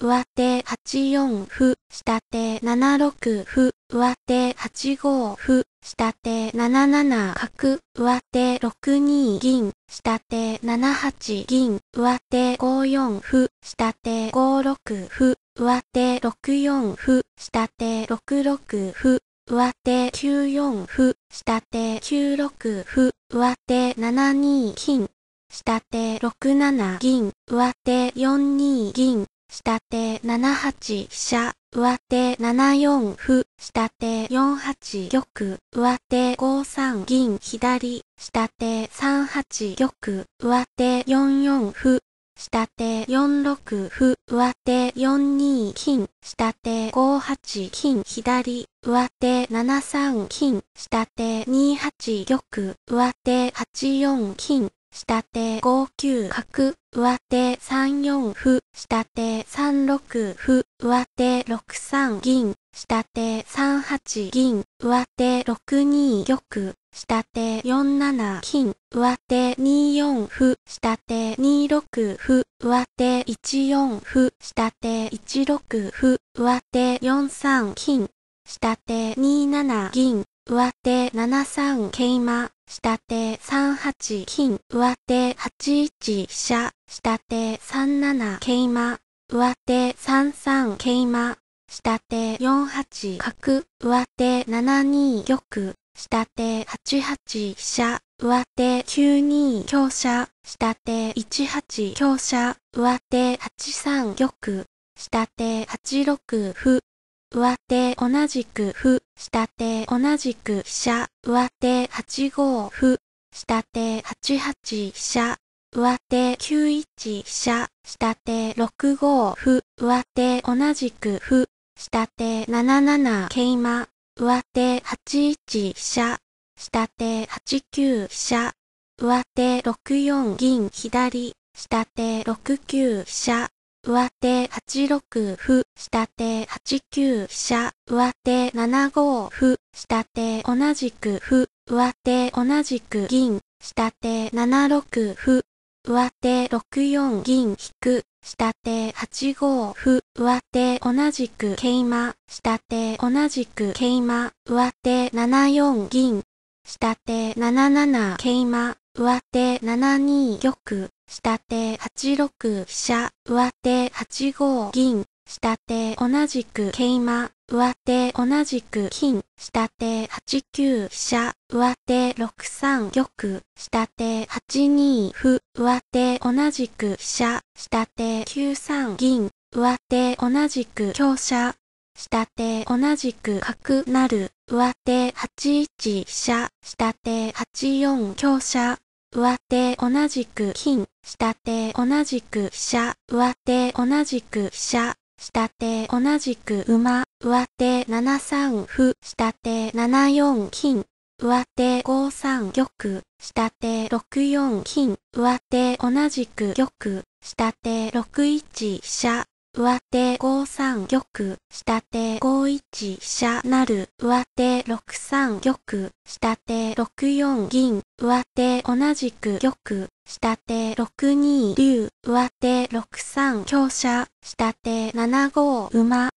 上手8四歩、下手7六歩、上手8五歩、下手7七角、上手6二銀、下手7八銀、上手5四歩、下手5六歩、上手6四歩、下手6六歩、上手9四歩、下手9六歩、上手7二金、下手6七銀、上手4二銀、下手7八飛車、上手7四歩、下手4八玉、上手5三銀左、下手3八玉、上手4四歩、下手4六歩、上手4二金、下手5八金左、上手7三金、下手2八玉、上手8四金、下手5九角、上手3四歩、下手3六歩、上手6三銀、下手3八銀、上手6二玉、下手4七金、上手2四歩、下手2六歩、上手1四歩、下手1六歩、上手4三金、下手2七銀、上手7三桂馬、下手3八金、上手8一飛車、下手3七桂馬、上手3三桂馬、下手4八角、上手7二玉、下手8八飛車、上手9二香車、下手1八香車、上手8三玉、下手8六歩、上手同じく歩、下手同じく飛車、上手八五歩、下手八八飛車、上手九一飛車、下手六五歩、上手同じく歩、下手七七桂馬、上手八一飛車、下手八九飛車、上手六四銀左、下手六九飛車、上手8六歩、下手8九飛車、上手7五歩、下手同じく歩、上手同じく銀、下手7六歩、上手6四銀引く、下手8五歩、上手同じく桂馬、下手同じく桂馬、上手7四銀、下手7七桂馬、上手7二玉、下手8六飛車、上手8五銀、下手同じく桂馬、上手同じく金、下手8九飛車、上手6三玉、下手8二歩、上手同じく飛車、下手9三銀、上手同じく香車、下手同じく角なる、上手8一飛車、下手8四香車、上手同じく金、下手同じく飛車、上手同じく飛車、下手同じく馬、上手7三歩、下手7四金、上手5三玉、下手6四金、上手同じく玉、下手6一飛車、上手5三玉、下手5一飛車なる、上手6三玉、下手6四銀、上手同じく玉、下手6二竜、上手6三香車、下手7五馬、